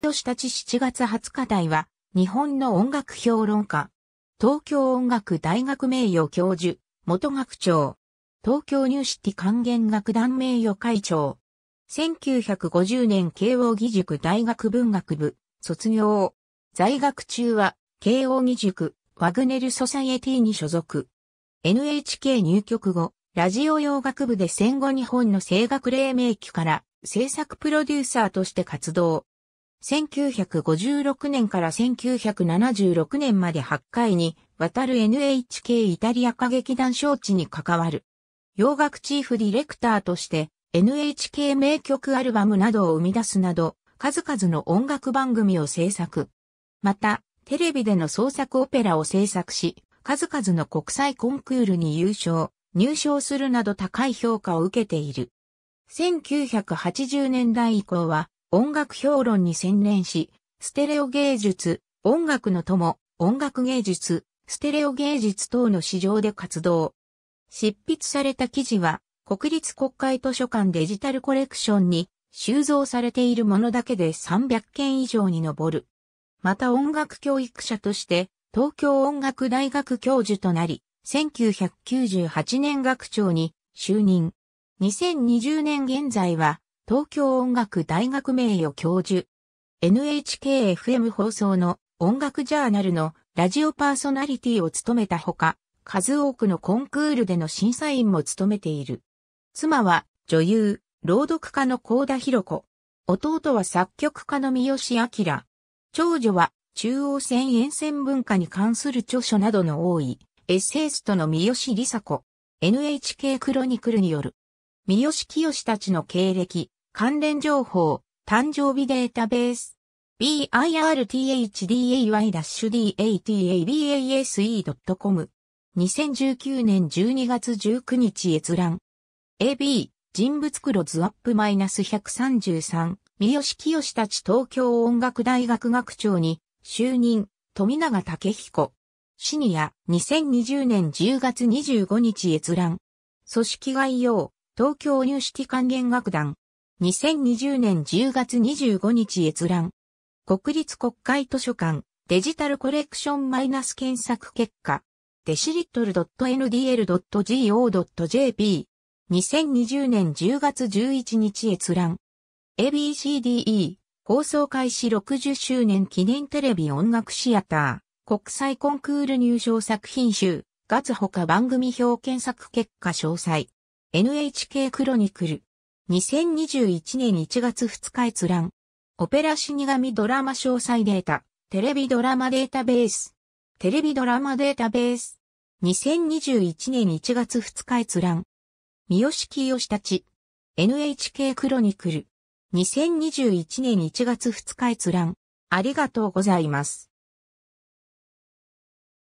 年たち7月20日台は、日本の音楽評論家、東京音楽大学名誉教授、元学長、東京ニューシティ管弦楽団名誉会長、1950年慶応義塾大学文学部、卒業、在学中は、慶応義塾、ワグネルソサエティに所属。NHK 入局後、ラジオ洋楽部で戦後日本の声楽黎明期から制作プロデューサーとして活動。1956年から1976年まで8回にわたる NHK イタリア歌劇団招致に関わる。洋楽チーフディレクターとして NHK 名曲アルバムなどを生み出すなど、数々の音楽番組を制作。また、テレビでの創作オペラを制作し、数々の国際コンクールに優勝、入賞するなど高い評価を受けている。1980年代以降は、音楽評論に専念し、ステレオ芸術、音楽の友、音楽芸術、ステレオ芸術等の市場で活動。執筆された記事は、国立国会図書館デジタルコレクションに収蔵されているものだけで300件以上に上る。また音楽教育者として、東京音楽大学教授となり、1998年学長に就任。2020年現在は、東京音楽大学名誉教授。NHKFM 放送の音楽ジャーナルのラジオパーソナリティを務めたほか、数多くのコンクールでの審査員も務めている。妻は女優、朗読家の高田博子。弟は作曲家の三好明。長女は中央線沿線文化に関する著書などの多いエッセイストの三好理沙子。NHK クロニクルによる。三好清たちの経歴、関連情報、誕生日データベース。birthday-data-base.com 2019年12月19日閲覧。AB、人物クロズアップ -133、三好清たち東京音楽大学学長に就任、富永武彦。シニア、2020年10月25日閲覧。組織概要、東京ニューシティ弦楽団。2020年10月25日閲覧。国立国会図書館デジタルコレクションマイナス検索結果。デシリットル .ndl.go.jp。2020年10月11日閲覧。ABCDE 放送開始60周年記念テレビ音楽シアター国際コンクール入賞作品集月他番組表検索結果詳細 NHK クロニクル2021年1月2日閲覧。オペラ死神ドラマ詳細データ。テレビドラマデータベース。テレビドラマデータベース。2021年1月2日閲覧。三好清たち。NHK クロニクル。2021年1月2日閲覧。ありがとうございます。